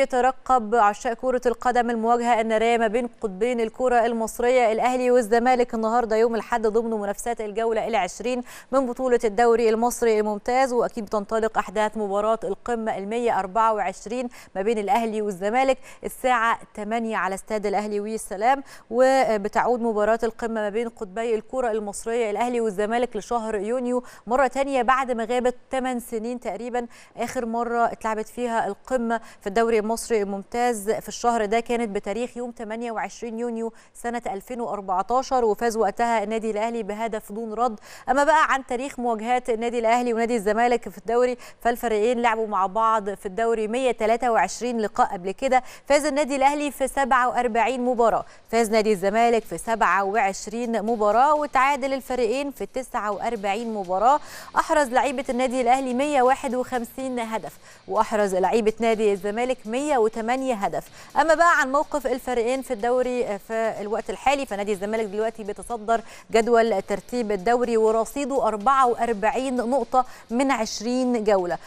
يترقب عشاق كرة القدم المواجهة النارية ما بين قطبين الكرة المصرية الأهلي والزمالك النهاردة يوم الأحد ضمن منافسات الجولة العشرين من بطولة الدوري المصري الممتاز وأكيد بتنطلق أحداث مباراة القمة أربعة 124 ما بين الأهلي والزمالك الساعة 8 على استاد الأهلي والسلام وبتعود مباراة القمة ما بين قطبي الكرة المصرية الأهلي والزمالك لشهر يونيو مرة ثانية بعد ما غابت 8 سنين تقريبا آخر مرة اتلعبت فيها القمة في الدوري مصري الممتاز في الشهر ده كانت بتاريخ يوم 28 يونيو سنة 2014 وفاز وقتها النادي الأهلي بهدف دون رد أما بقى عن تاريخ مواجهات النادي الأهلي ونادي الزمالك في الدوري فالفريقين لعبوا مع بعض في الدوري 123 لقاء قبل كده فاز النادي الأهلي في 47 مباراة فاز نادي الزمالك في 27 مباراة وتعادل الفريقين في 49 مباراة أحرز لعيبة النادي الأهلي 151 هدف وأحرز لعيبة نادي الزمالك 108 هدف اما بقى عن موقف الفريقين في الدوري في الوقت الحالي فنادي الزمالك دلوقتي بيتصدر جدول ترتيب الدوري ورصيده 44 نقطه من 20 جوله